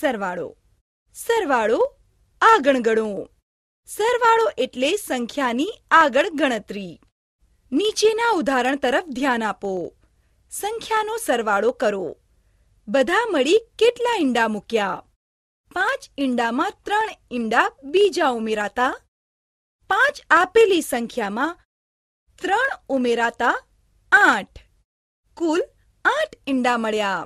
સરવાળો સરવાળો આગળ ગણો સરવાળો એટલે સંખ્યાની આગળ ગણતરી નીચેના ઉદાહરણ તરફ ધ્યાન આપો સંખ્યાનો સરવાળો કરો બધા મળી કેટલા ઈંડા મૂક્યા પાંચ ઈંડામાં ત્રણ ઈંડા બીજા ઉમેરાતા પાંચ આપેલી સંખ્યામાં ત્રણ ઉમેરાતા આઠ કુલ આઠ ઈંડા મળ્યા